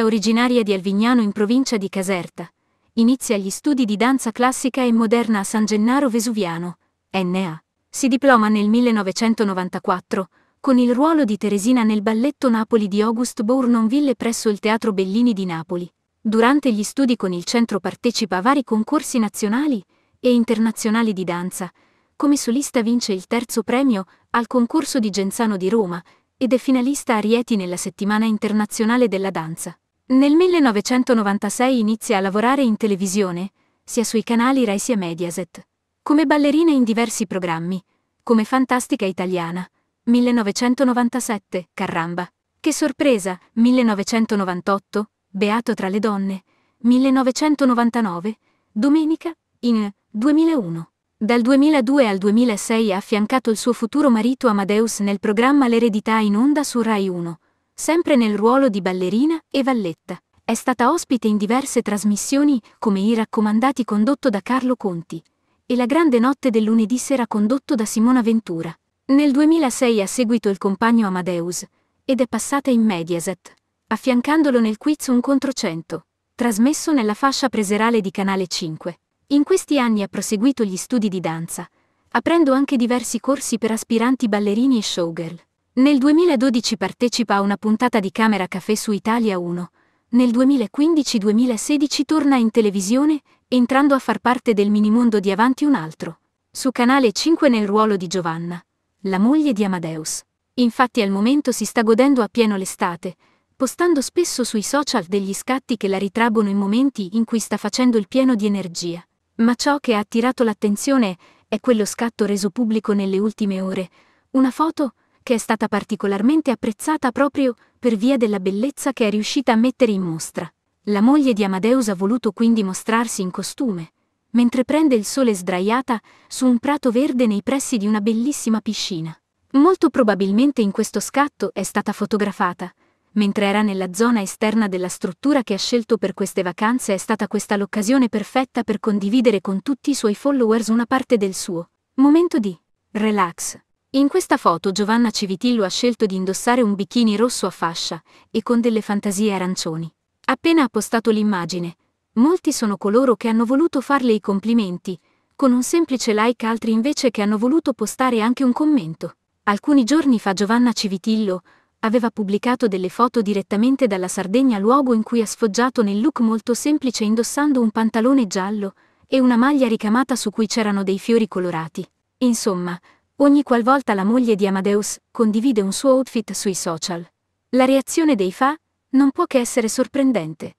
originaria di Alvignano in provincia di Caserta. Inizia gli studi di danza classica e moderna a San Gennaro Vesuviano, NA. Si diploma nel 1994 con il ruolo di Teresina nel balletto Napoli di August Bournonville presso il Teatro Bellini di Napoli. Durante gli studi con il centro partecipa a vari concorsi nazionali e internazionali di danza. Come solista vince il terzo premio al concorso di Genzano di Roma ed è finalista a Rieti nella settimana internazionale della danza. Nel 1996 inizia a lavorare in televisione, sia sui canali Rai sia Mediaset, come ballerina in diversi programmi, come Fantastica Italiana, 1997, Carramba, Che sorpresa, 1998, Beato tra le donne, 1999, Domenica, in 2001. Dal 2002 al 2006 ha affiancato il suo futuro marito Amadeus nel programma L'eredità in onda su Rai 1, sempre nel ruolo di ballerina e valletta. È stata ospite in diverse trasmissioni come I raccomandati condotto da Carlo Conti e La grande notte del lunedì sera condotto da Simona Ventura. Nel 2006 ha seguito il compagno Amadeus ed è passata in Mediaset, affiancandolo nel quiz Un contro 100, trasmesso nella fascia preserale di Canale 5. In questi anni ha proseguito gli studi di danza, aprendo anche diversi corsi per aspiranti ballerini e showgirl. Nel 2012 partecipa a una puntata di Camera Café su Italia 1. Nel 2015-2016 torna in televisione, entrando a far parte del minimondo di Avanti un altro, su Canale 5 nel ruolo di Giovanna, la moglie di Amadeus. Infatti al momento si sta godendo appieno l'estate, postando spesso sui social degli scatti che la ritraggono in momenti in cui sta facendo il pieno di energia. Ma ciò che ha attirato l'attenzione è quello scatto reso pubblico nelle ultime ore, una foto che è stata particolarmente apprezzata proprio per via della bellezza che è riuscita a mettere in mostra. La moglie di Amadeus ha voluto quindi mostrarsi in costume, mentre prende il sole sdraiata su un prato verde nei pressi di una bellissima piscina. Molto probabilmente in questo scatto è stata fotografata. Mentre era nella zona esterna della struttura che ha scelto per queste vacanze è stata questa l'occasione perfetta per condividere con tutti i suoi followers una parte del suo momento di relax. In questa foto Giovanna Civitillo ha scelto di indossare un bikini rosso a fascia e con delle fantasie arancioni. Appena ha postato l'immagine, molti sono coloro che hanno voluto farle i complimenti, con un semplice like altri invece che hanno voluto postare anche un commento. Alcuni giorni fa Giovanna Civitillo aveva pubblicato delle foto direttamente dalla Sardegna luogo in cui ha sfoggiato nel look molto semplice indossando un pantalone giallo e una maglia ricamata su cui c'erano dei fiori colorati. Insomma, ogni qualvolta la moglie di Amadeus condivide un suo outfit sui social. La reazione dei fa non può che essere sorprendente.